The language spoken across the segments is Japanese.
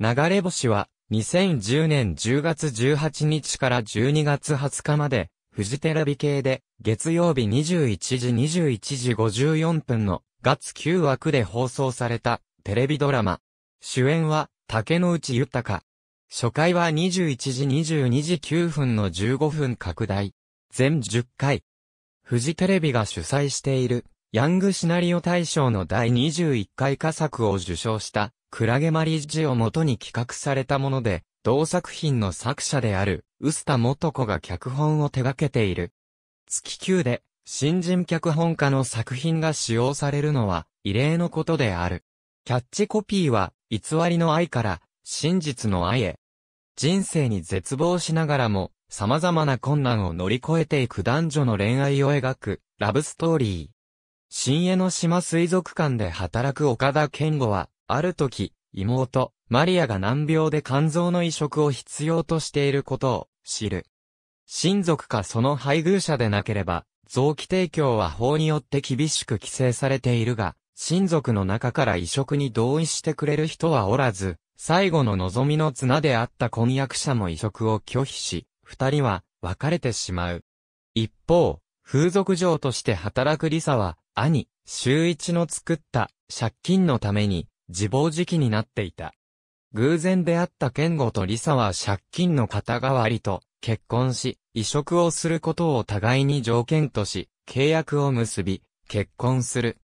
流れ星は、2010年10月18日から12月20日まで、フジテレビ系で、月曜日21時21時54分の、月9枠で放送された、テレビドラマ。主演は、竹野内豊。初回は21時22時9分の15分拡大。全10回。フジテレビが主催しているヤングシナリオ大賞の第21回佳作を受賞した、クラゲマリッジをもとに企画されたもので、同作品の作者である、ウタ・モ元子が脚本を手掛けている。月級で、新人脚本家の作品が使用されるのは、異例のことである。キャッチコピーは、偽りの愛から、真実の愛へ。人生に絶望しながらも、様々な困難を乗り越えていく男女の恋愛を描く、ラブストーリー。新江ノ島水族館で働く岡田健吾は、ある時、妹、マリアが難病で肝臓の移植を必要としていることを知る。親族かその配偶者でなければ、臓器提供は法によって厳しく規制されているが、親族の中から移植に同意してくれる人はおらず、最後の望みの綱であった婚約者も移植を拒否し、二人は別れてしまう。一方、風俗嬢として働くリサは、兄、周一の作った借金のために自暴自棄になっていた。偶然出会った健吾とリサは借金の肩代わりと結婚し、移植をすることを互いに条件とし、契約を結び、結婚する。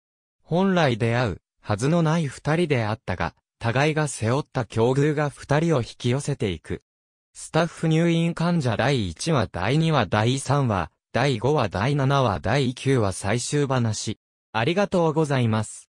本来出会うはずのない二人であったが、互いが背負った境遇が二人を引き寄せていく。スタッフ入院患者第1話第2話第3話、第5話第7話第9話最終話。ありがとうございます。